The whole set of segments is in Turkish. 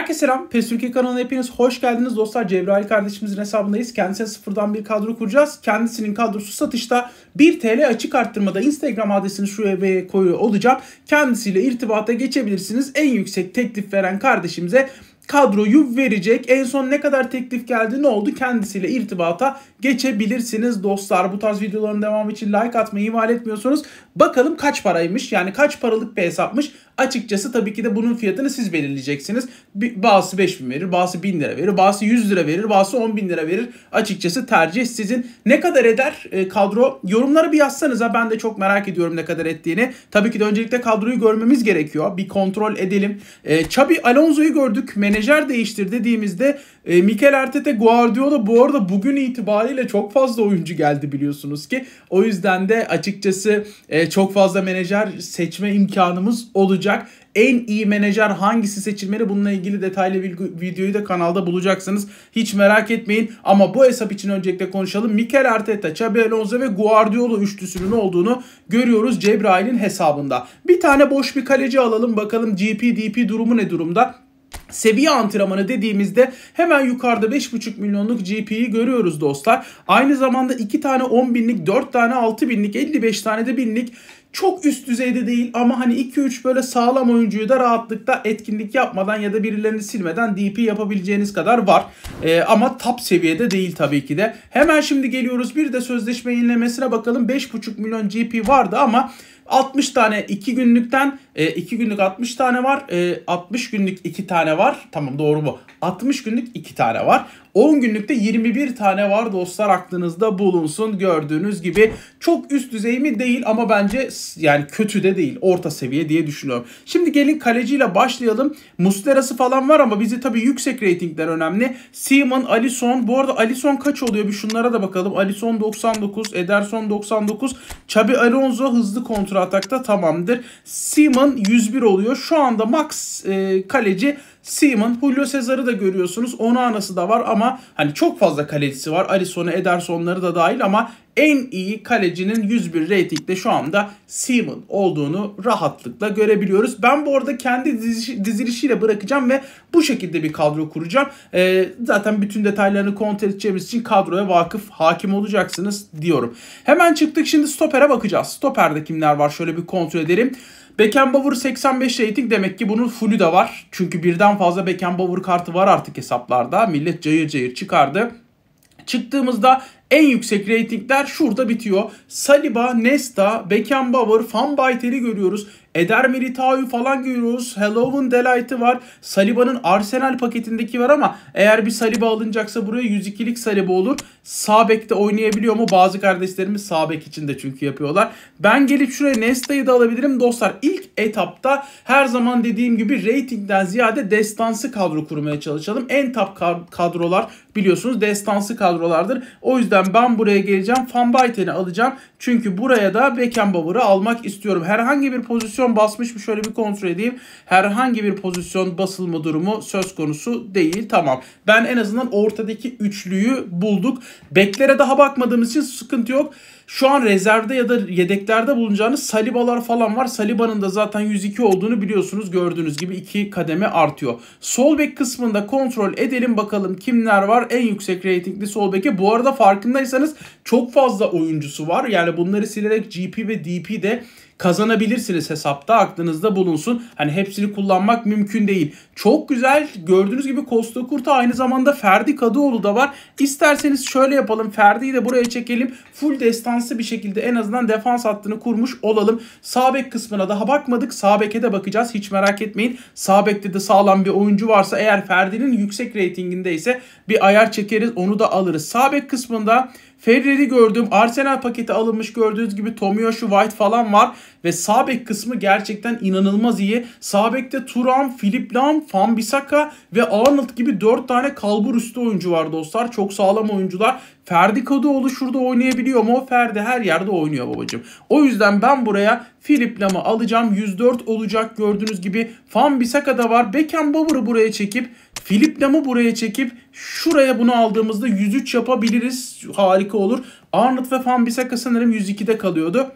Herkese selam. PES Türkiye kanalına hepiniz hoş geldiniz. Dostlar Cebrail kardeşimizin hesabındayız. Kendisine sıfırdan bir kadro kuracağız. Kendisinin kadrosu satışta 1 TL açık arttırmada Instagram adresini şuraya koyu olacağım. Kendisiyle irtibata geçebilirsiniz. En yüksek teklif veren kardeşimize kadroyu verecek. En son ne kadar teklif geldi ne oldu kendisiyle irtibata geçebilirsiniz dostlar. Bu tarz videoların devamı için like atmayı ihmal etmiyorsunuz. Bakalım kaç paraymış yani kaç paralık bir hesapmış. Açıkçası tabii ki de bunun fiyatını siz belirleyeceksiniz. Bazısı 5000 verir, bazısı 1000 lira verir, bazısı 100 lira verir, bazısı 10 bin lira verir. Açıkçası tercih sizin. Ne kadar eder ee, kadro? Yorumlara bir yazsanıza ben de çok merak ediyorum ne kadar ettiğini. Tabii ki de öncelikle kadroyu görmemiz gerekiyor. Bir kontrol edelim. Çabi ee, Alonso'yu gördük. Menajer değiştir dediğimizde e, Mikel Arteta Guardiola bu arada bugün itibariyle itibariyle çok fazla oyuncu geldi biliyorsunuz ki. O yüzden de açıkçası e, çok fazla menajer seçme imkanımız olacak. En iyi menajer hangisi seçilmeli bununla ilgili detaylı bir videoyu da kanalda bulacaksınız. Hiç merak etmeyin ama bu hesap için öncelikle konuşalım. Mikel Arteta, Xabi Alonso ve Guardiola üçlüsünün olduğunu görüyoruz Cebrail'in hesabında. Bir tane boş bir kaleci alalım bakalım GPDP durumu ne durumda? Seviye antrenmanı dediğimizde hemen yukarıda 5.5 milyonluk GP'yi görüyoruz dostlar. Aynı zamanda 2 tane 10 binlik, 4 tane 6 binlik, 55 tane de binlik çok üst düzeyde değil ama hani 2-3 böyle sağlam oyuncuyu da rahatlıkla etkinlik yapmadan ya da birilerini silmeden DP yapabileceğiniz kadar var. Ee, ama top seviyede değil tabii ki de. Hemen şimdi geliyoruz bir de sözleşme yenilemesine bakalım. 5.5 milyon GP vardı ama 60 tane 2 günlükten e, 2 günlük 60 tane var. E, 60 günlük 2 tane var. Tamam doğru bu. 60 günlük 2 tane var. 10 günlük de 21 tane var dostlar aklınızda bulunsun gördüğünüz gibi. Çok üst düzey mi değil ama bence yani kötü de değil. Orta seviye diye düşünüyorum. Şimdi gelin kaleciyle başlayalım. Muslera'sı falan var ama bizi tabii yüksek reytingler önemli. Seaman, Alison, Bu arada Alison kaç oluyor? Bir şunlara da bakalım. Alison 99, Ederson 99, Xabi Alonso hızlı kontra atakta tamamdır. Seaman Seaman 101 oluyor. Şu anda max e, kaleci Seaman. Julio Cesar'ı da görüyorsunuz. anası da var ama hani çok fazla kalecisi var. Alisson'u, Ederson'ları da dahil ama en iyi kalecinin 101 reytingde şu anda Seaman olduğunu rahatlıkla görebiliyoruz. Ben bu arada kendi dizilişiyle bırakacağım ve bu şekilde bir kadro kuracağım. E, zaten bütün detaylarını kontrol edeceğimiz için kadroya vakıf hakim olacaksınız diyorum. Hemen çıktık şimdi stopere bakacağız. Stoperde kimler var şöyle bir kontrol edelim. Beckenbauer 85 rating demek ki bunun fullü de var. Çünkü birden fazla Beckenbauer kartı var artık hesaplarda. Millet cayır cayır çıkardı. Çıktığımızda en yüksek reytingler şurada bitiyor. Saliba, Nesta, Beckenbauer, Van Baytel'i görüyoruz. Eder Militao'yu falan görüyoruz. Halloween Delight'ı var. Saliba'nın Arsenal paketindeki var ama eğer bir Saliba alınacaksa buraya 102'lik Saliba olur sağ bekte oynayabiliyor mu? Bazı kardeşlerimiz sağ bek için de çünkü yapıyorlar. Ben gelip şuraya Nesta'yı da alabilirim. Dostlar ilk etapta her zaman dediğim gibi reytingden ziyade destansı kadro kurmaya çalışalım. En top kadrolar biliyorsunuz destansı kadrolardır. O yüzden ben buraya geleceğim. Van alacağım. Çünkü buraya da Beckenbauer'ı almak istiyorum. Herhangi bir pozisyon basmış mı? Şöyle bir kontrol edeyim. Herhangi bir pozisyon basılma durumu söz konusu değil. Tamam. Ben en azından ortadaki üçlüyü bulduk. Beklere daha bakmadığımız için sıkıntı yok. Şu an rezervde ya da yedeklerde bulunacağınız Saliba'lar falan var. Saliba'nın da zaten 102 olduğunu biliyorsunuz. Gördüğünüz gibi iki kademe artıyor. Sol bek kısmında kontrol edelim bakalım kimler var. En yüksek reytingli sol beke. Bu arada farkındaysanız çok fazla oyuncusu var. Yani bunları silerek GP ve DP de kazanabilirsiniz hesapta aklınızda bulunsun. Hani hepsini kullanmak mümkün değil. Çok güzel gördüğünüz gibi Costa Kurta aynı zamanda Ferdi Kadıoğlu da var. İsterseniz şöyle yapalım Ferdi'yi de buraya çekelim. Full destan defanslı bir şekilde en azından defans hattını kurmuş olalım. Sabek kısmına daha bakmadık. Sabek'e de bakacağız. Hiç merak etmeyin. Sabek'te de sağlam bir oyuncu varsa eğer Ferdi'nin yüksek reytinginde ise bir ayar çekeriz. Onu da alırız. Sabek kısmında Ferrer'i gördüm. Arsenal paketi alınmış gördüğünüz gibi Tomiyasu White falan var. Ve Sabek kısmı gerçekten inanılmaz iyi. Sabek'te Turan, Philip Lam, Van ve Arnold gibi 4 tane kalbur üstü oyuncu var dostlar. Çok sağlam oyuncular. Ferdi Kadıoğlu şurada oynayabiliyor mu? Ferdi her yerde oynuyor babacım. O yüzden ben buraya Philip Lam'ı alacağım. 104 olacak gördüğünüz gibi. Van da var. Beckenbauer'ı buraya çekip Philip Lam'ı buraya çekip şuraya bunu aldığımızda 103 yapabiliriz. Harika olur. Arnold ve Van Bissaka sanırım 102'de kalıyordu.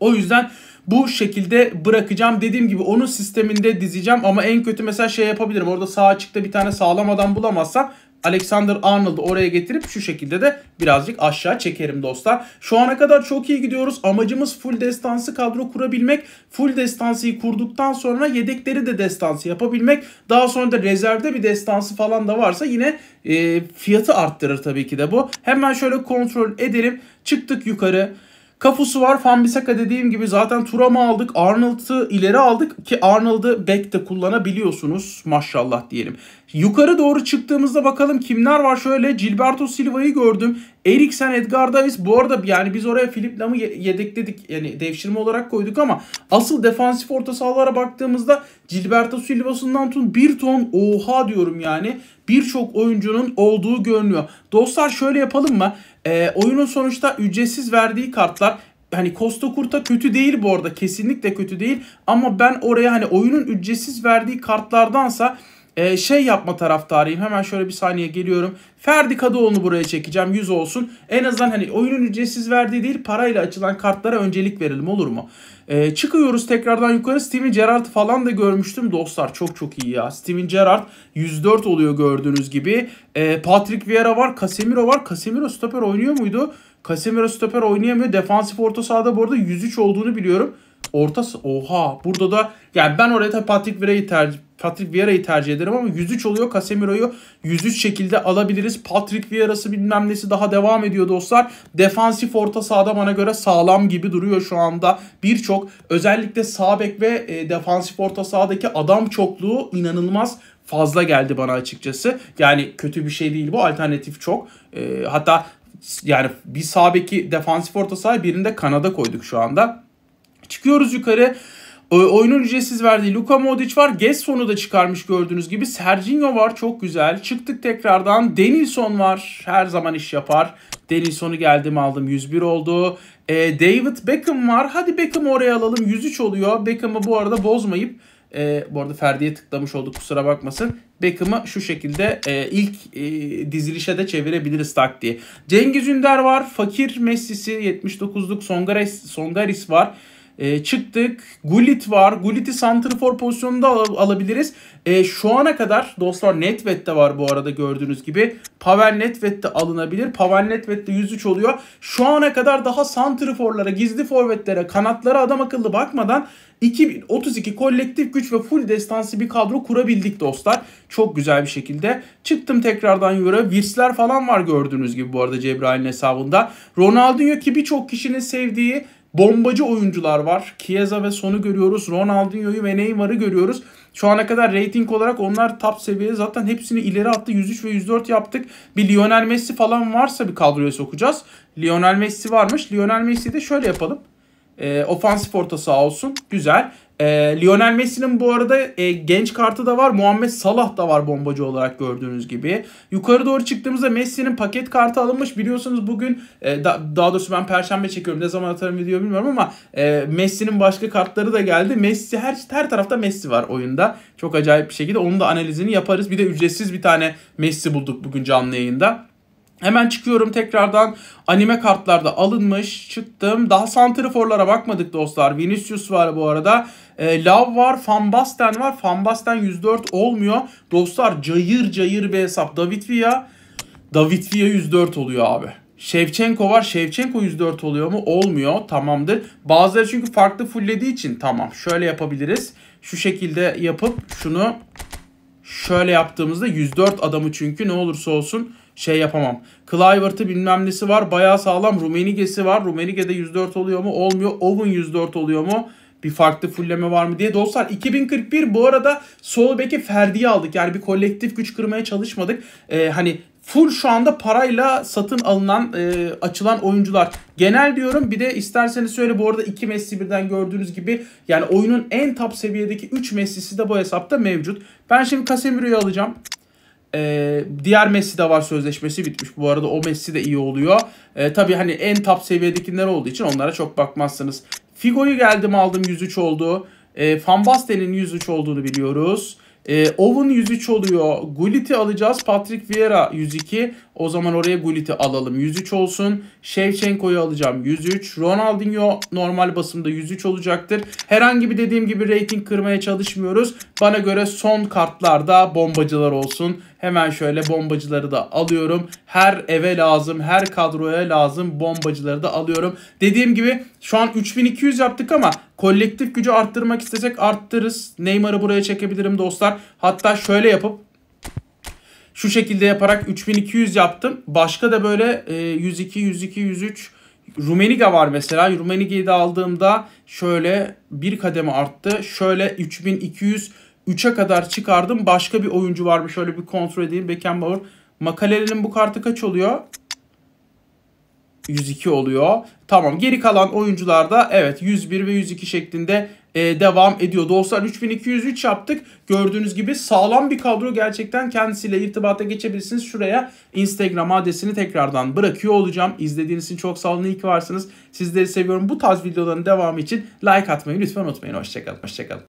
O yüzden bu şekilde bırakacağım. Dediğim gibi onun sisteminde dizeceğim ama en kötü mesela şey yapabilirim. Orada sağ açıkta bir tane sağlam adam bulamazsam Alexander Arnold'u oraya getirip şu şekilde de birazcık aşağı çekerim dostlar. Şu ana kadar çok iyi gidiyoruz. Amacımız full destansı kadro kurabilmek. Full destansıyı kurduktan sonra yedekleri de destansı yapabilmek. Daha sonra da rezervde bir destansı falan da varsa yine e, fiyatı arttırır tabii ki de bu. Hemen şöyle kontrol edelim. Çıktık yukarı. Kafusu var. Fambisaka dediğim gibi zaten Turam'ı aldık. Arnold'ı ileri aldık ki Arnold'ı back'te kullanabiliyorsunuz. Maşallah diyelim. Yukarı doğru çıktığımızda bakalım kimler var. Şöyle Gilberto Silva'yı gördüm. Eriksen, Edgar Davis bu arada yani biz oraya Philip Lam'ı yedekledik. Yani devşirme olarak koyduk ama asıl defansif orta sahalara baktığımızda Gilberto Silva'sından tun bir ton oha diyorum yani birçok oyuncunun olduğu görünüyor. Dostlar şöyle yapalım mı? Ee, oyunun sonuçta ücretsiz verdiği kartlar hani Costa Kurta kötü değil bu arada. Kesinlikle kötü değil. Ama ben oraya hani oyunun ücretsiz verdiği kartlardansa e, şey yapma taraftarıyım. Hemen şöyle bir saniye geliyorum. Ferdi Kadıoğlu'nu buraya çekeceğim. 100 olsun. En azından hani oyunun ücretsiz verdiği değil parayla açılan kartlara öncelik verelim olur mu? E, çıkıyoruz tekrardan yukarı. Steven Gerrard falan da görmüştüm dostlar. Çok çok iyi ya. Steven Gerrard 104 oluyor gördüğünüz gibi. E, Patrick Vieira var. Casemiro var. Casemiro stoper oynuyor muydu? Casemiro stoper oynayamıyor. Defansif orta sahada bu arada 103 olduğunu biliyorum orta oha burada da yani ben oraya tabii Patrick Vieira'yı tercih Patrick Vieira'yı tercih ederim ama 103 oluyor Casemiro'yu 103 şekilde alabiliriz. Patrick Vieira'sı bilmem nesi daha devam ediyor dostlar. Defansif orta sahada bana göre sağlam gibi duruyor şu anda. Birçok özellikle sağ bek ve e, defansif orta sahadaki adam çokluğu inanılmaz fazla geldi bana açıkçası. Yani kötü bir şey değil bu alternatif çok. E, hatta yani bir sağ beki defansif orta saha birinde kanada koyduk şu anda Çıkıyoruz yukarı. Oyunun ücretsiz verdiği Luka Modric var. Gesson'u da çıkarmış gördüğünüz gibi. Sergio var çok güzel. Çıktık tekrardan. Denilson var. Her zaman iş yapar. Denilson'u geldim aldım 101 oldu. E, David Beckham var. Hadi Beckham'ı oraya alalım. 103 oluyor. Beckham'ı bu arada bozmayıp e, bu arada Ferdi'ye tıklamış olduk kusura bakmasın. Beckham'ı şu şekilde e, ilk e, dizilişe de çevirebiliriz taktiği. Cengiz Ünder var. Fakir Messi'si 79'luk Songaris, Songaris var. E, çıktık. Gullit var. Gullit'i santrfor pozisyonunda al- alabiliriz. E, şu ana kadar dostlar netvet de var bu arada gördüğünüz gibi. Pavel de alınabilir. Pavel de 103 oluyor. Şu ana kadar daha santrforlara, gizli forvetlere, kanatlara adam akıllı bakmadan 2032 kolektif güç ve full destansı bir kadro kurabildik dostlar. Çok güzel bir şekilde. Çıktım tekrardan Euro. Virsler falan var gördüğünüz gibi bu arada Cebrail'in hesabında. Ronaldinho ki birçok kişinin sevdiği bombacı oyuncular var. Chiesa ve Son'u görüyoruz. Ronaldinho'yu ve Neymar'ı görüyoruz. Şu ana kadar rating olarak onlar top seviye. Zaten hepsini ileri attı. 103 ve 104 yaptık. Bir Lionel Messi falan varsa bir kadroya sokacağız. Lionel Messi varmış. Lionel Messi'yi de şöyle yapalım. E, ofansif orta sağ olsun. Güzel. E, Lionel Messi'nin bu arada e, genç kartı da var. Muhammed Salah da var bombacı olarak gördüğünüz gibi. Yukarı doğru çıktığımızda Messi'nin paket kartı alınmış. Biliyorsunuz bugün e, da, daha doğrusu ben perşembe çekiyorum. Ne zaman atarım video bilmiyorum ama e, Messi'nin başka kartları da geldi. Messi her her tarafta Messi var oyunda. Çok acayip bir şekilde onun da analizini yaparız. Bir de ücretsiz bir tane Messi bulduk bugün canlı yayında. Hemen çıkıyorum tekrardan anime kartlarda alınmış çıktım. Daha santriforlara bakmadık dostlar. Vinicius var bu arada. E, Lav var, Van var. Van 104 olmuyor. Dostlar cayır cayır bir hesap. David Villa, David Villa 104 oluyor abi. Şevçenko var. Şevçenko 104 oluyor mu? Olmuyor. Tamamdır. Bazıları çünkü farklı fulllediği için tamam. Şöyle yapabiliriz. Şu şekilde yapıp şunu şöyle yaptığımızda 104 adamı çünkü ne olursa olsun şey yapamam. Clivert'ı bilmem nesi var. Bayağı sağlam. Rumenige'si var. Rumenige'de 104 oluyor mu? Olmuyor. Owen 104 oluyor mu? bir farklı fulleme var mı diye. Dostlar 2041 bu arada sol beki Ferdi'yi aldık. Yani bir kolektif güç kırmaya çalışmadık. Ee, hani full şu anda parayla satın alınan e, açılan oyuncular. Genel diyorum bir de isterseniz söyle bu arada iki Messi birden gördüğünüz gibi yani oyunun en top seviyedeki 3 Messi'si de bu hesapta mevcut. Ben şimdi Casemiro'yu alacağım. Ee, diğer Messi de var sözleşmesi bitmiş. Bu arada o Messi de iyi oluyor. Ee, tabii hani en top seviyedekiler olduğu için onlara çok bakmazsınız. Figo'yu geldim aldım 103 oldu. Ee, Van Basten'in 103 olduğunu biliyoruz. E, Owen 103 oluyor. Gullit'i alacağız. Patrick Vieira 102. O zaman oraya Gullit'i alalım 103 olsun. Shevchenko'yu alacağım 103. Ronaldinho normal basımda 103 olacaktır. Herhangi bir dediğim gibi rating kırmaya çalışmıyoruz. Bana göre son kartlarda bombacılar olsun. Hemen şöyle bombacıları da alıyorum. Her eve lazım, her kadroya lazım bombacıları da alıyorum. Dediğim gibi şu an 3200 yaptık ama kolektif gücü arttırmak istesek arttırırız. Neymar'ı buraya çekebilirim dostlar. Hatta şöyle yapıp şu şekilde yaparak 3200 yaptım. Başka da böyle 102, 102, 103 Rumeniga var mesela. Rumeniga'yı da aldığımda şöyle bir kademe arttı. Şöyle 3200 3'e kadar çıkardım. Başka bir oyuncu var mı? Şöyle bir kontrol edeyim. Beckenbauer. Makalelerin bu kartı kaç oluyor? 102 oluyor. Tamam geri kalan oyuncularda evet 101 ve 102 şeklinde e, devam ediyor. Dostlar 3203 yaptık. Gördüğünüz gibi sağlam bir kadro gerçekten kendisiyle irtibata geçebilirsiniz. Şuraya Instagram adresini tekrardan bırakıyor olacağım. İzlediğiniz için çok sağ olun. İyi ki varsınız. Sizleri seviyorum. Bu tarz videoların devamı için like atmayı lütfen unutmayın. Hoşçakalın. Hoşçakalın.